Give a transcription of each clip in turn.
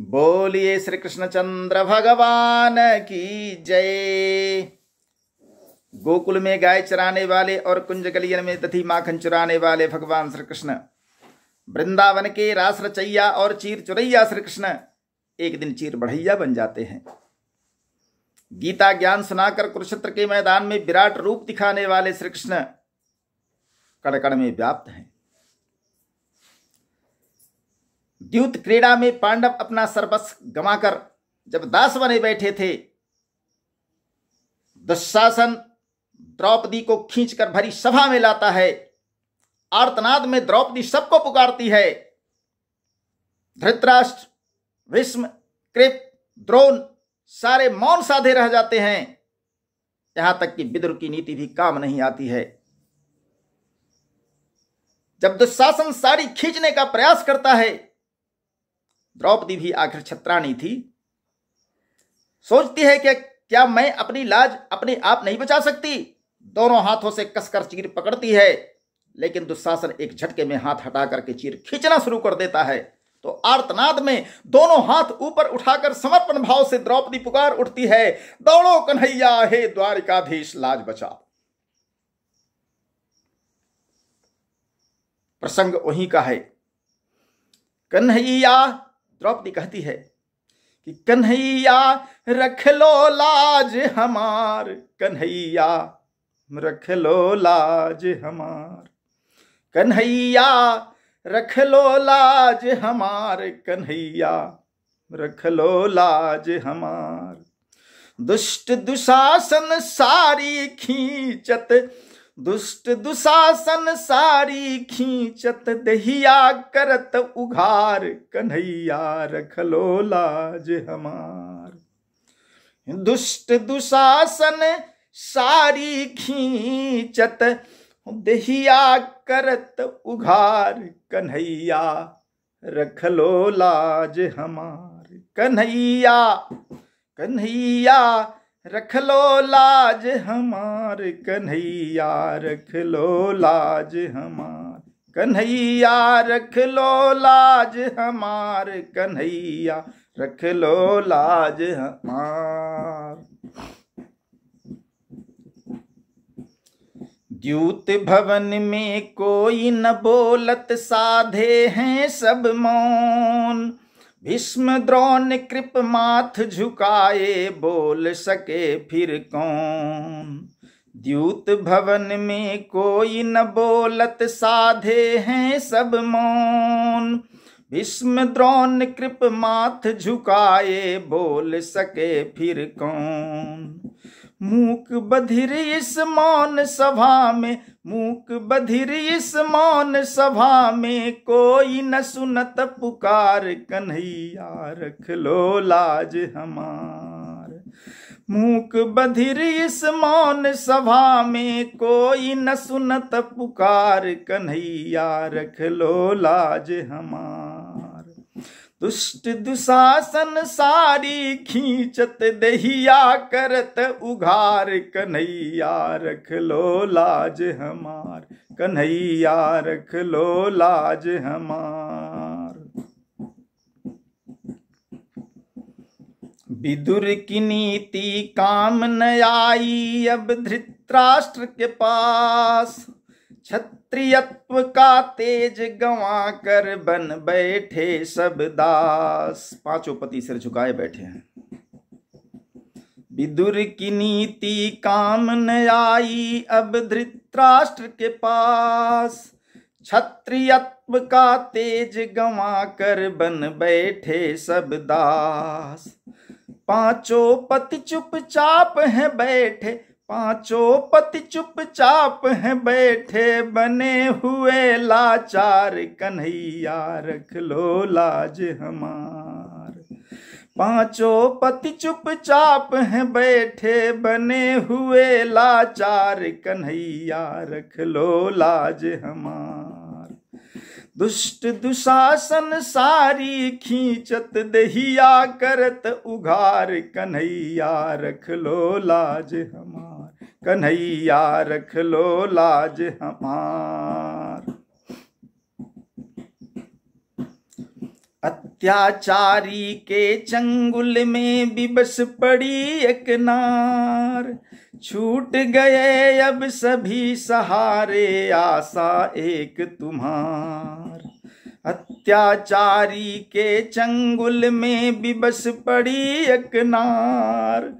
बोलिए श्री कृष्ण चंद्र भगवान की जय गोकुल में गाय चराने वाले और कुंज गलियन में दधि माखन चुराने वाले भगवान श्री कृष्ण वृंदावन के रास रचैया और चीर चुरैया श्री कृष्ण एक दिन चीर बढ़ैया बन जाते हैं गीता ज्ञान सुनाकर कुरुक्षेत्र के मैदान में विराट रूप दिखाने वाले श्री कृष्ण कड़कड़ में व्याप्त हैं द्यूत क्रीड़ा में पांडव अपना सर्वस्व गमाकर जब दास बने बैठे थे दुशासन द्रौपदी को खींचकर भरी सभा में लाता है आर्तनाद में द्रौपदी सबको पुकारती है धृतराष्ट्र विष्म कृप द्रोण सारे मौन साधे रह जाते हैं यहां तक कि विदुर की नीति भी काम नहीं आती है जब दुशासन साड़ी खींचने का प्रयास करता है द्रौपदी भी आखिर छत्राणी थी सोचती है कि क्या मैं अपनी लाज अपने आप नहीं बचा सकती दोनों हाथों से कसकर चीर पकड़ती है लेकिन दुशासन एक झटके में हाथ हटा करके चीर खींचना शुरू कर देता है तो आर्तनाद में दोनों हाथ ऊपर उठाकर समर्पण भाव से द्रौपदी पुकार उठती है दौड़ो कन्हैया हे द्वारिकाधीश लाज बचाओ प्रसंग वहीं का है कन्हैया द्रौपदी कहती है कि कन्हैया रख लो लाज हमार कन्हैया रख लो लाज हमार कन्हैया रख लो लाज हमार कन्हैया रख लो लाज हमार दुष्ट दुशासन सारी खींचत दुष्ट दुशासन सारी खींचत दहिया करत उघार कन्हैया लो लाज हमार दुष्ट दुशासन सारी खींचत दहिया करत उघार कन्हैया रखलो लाज हमार कन्हैया कन्हैया रख लो लाज हमार कन्हैया रख लो लाज हमार कन्हैया रख लो लाज हमार कन्हैया रख लो लाज हमार द्यूत भवन में कोई न बोलत साधे हैं सब मौन भीष्म द्रोण कृप माथ झुकाए बोल सके फिर कौन द्यूत भवन में कोई न बोलत साधे हैं सब मौन भीष्म द्रोण कृप माथ झुकाए बोल सके फिर कौन मूक बधिर इस मौन सभा में मूक बधिर इस मौन सभा में कोई न सुनत पुकार कन्हैया रख लो लाज हमार मूक बधिर इस मौन सभा में कोई न सुनत पुकार कन्हैया रख लो लाज हमार दुष्ट दुशासन सारी खींचत दहिया करत उघार कन्हैया रख लो लाज हमार कन्हैया रख लो लाज हमार विदुर की नीति काम न आई अब धृतराष्ट्र के पास क्षत्रियत्व का तेज गवा कर बन बैठे सब दास पांचों पति सिर झुकाए बैठे हैं विदुर की नीति काम न आई अब धृतराष्ट्र के पास क्षत्रियत्व का तेज गवा कर बन बैठे सब दास पांचों पति चुपचाप हैं बैठे पांचों पति चुपचाप हैं बैठे बने हुए लाचार कन्हैया रख लो लाज हमार पांचों पति चुपचाप हैं बैठे बने हुए लाचार कन्हैया रख लो लाज हमार दुष्ट दुशासन सारी खींचत दहिया करत उघार कन्हैया रख लो लाज हमार कन्हैया रख लो लाज हमार अत्याचारी के चंगुल में भी बस पड़ी एक नार छूट गए अब सभी सहारे आशा एक तुम्हार अत्याचारी के चंगुल में भी बस पड़ी अकनार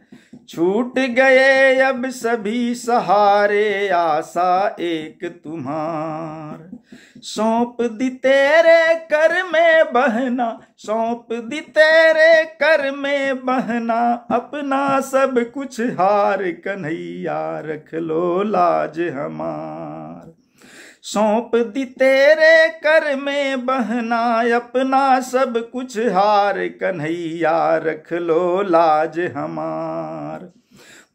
छूट गए अब सभी सहारे आशा एक तुम्हार सौंप दी तेरे कर में बहना सौंप दी तेरे कर में बहना अपना सब कुछ हार कन्हैया रख लो लाज हमार सौंप दी तेरे कर में बहना अपना सब कुछ हार कन्हैया रख लो लाज हमार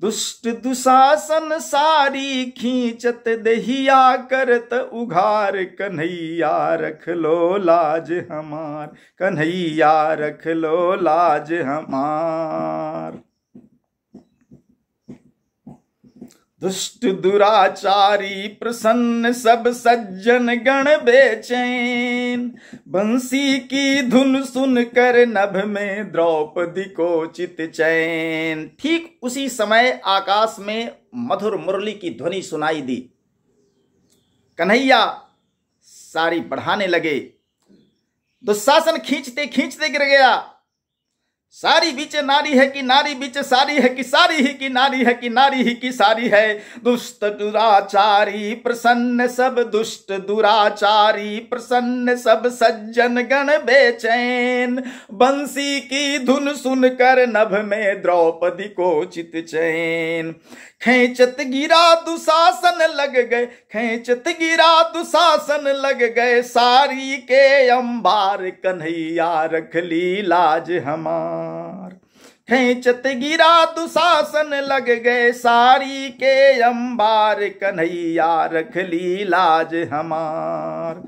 दुष्ट दुशासन सारी खींचत दहिया करत उघार कन्हैया रख लो लाज हमार कन्हैया रख लो लाज हमार दुष्ट दुराचारी प्रसन्न सब सज्जन गण बेचैन बंसी की धुन सुन कर नभ में द्रौपदी को चित चैन ठीक उसी समय आकाश में मधुर मुरली की ध्वनि सुनाई दी कन्हैया सारी बढ़ाने लगे दुशासन खींचते खींचते गिर गया सारी बीच नारी है कि नारी बीच सारी है कि सारी ही की नारी है कि नारी ही की सारी है दुष्ट दुराचारी प्रसन्न सब दुष्ट दुराचारी प्रसन्न सब सज्जन गण बेचैन बंसी की धुन सुनकर नभ में द्रौपदी को चित चैन खेचत गिरा दुशासन लग गए खेचत गिरा दुशासन लग गए सारी के अंबार कन्हैया रख ली लाज हमार खेचत गिरा दुशासन लग गए सारी के अंबार कन्हैया रख ली लाज हमार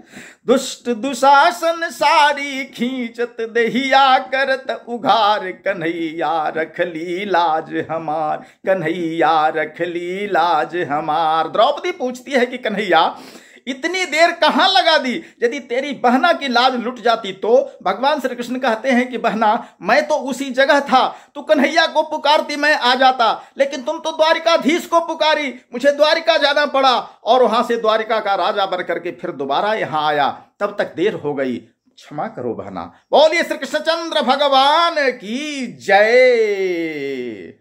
दुष्ट दुशासन सारी खींचत दहिया करत उघार कन्हैया रख ली लाज हमार कन्हैया रख ली लाज हमार द्रौपदी पूछती है कि कन्हैया इतनी देर कहाँ लगा दी यदि तेरी बहना की लाज लुट जाती तो भगवान श्री कृष्ण कहते हैं कि बहना मैं तो उसी जगह था तू कन्हैया को पुकारती मैं आ जाता लेकिन तुम तो द्वारिकाधीश को पुकारी मुझे द्वारिका जाना पड़ा और वहां से द्वारिका का राजा बन करके फिर दोबारा यहाँ आया तब तक देर हो गई क्षमा करो बहना बोलिए श्री कृष्णचंद्र भगवान की जय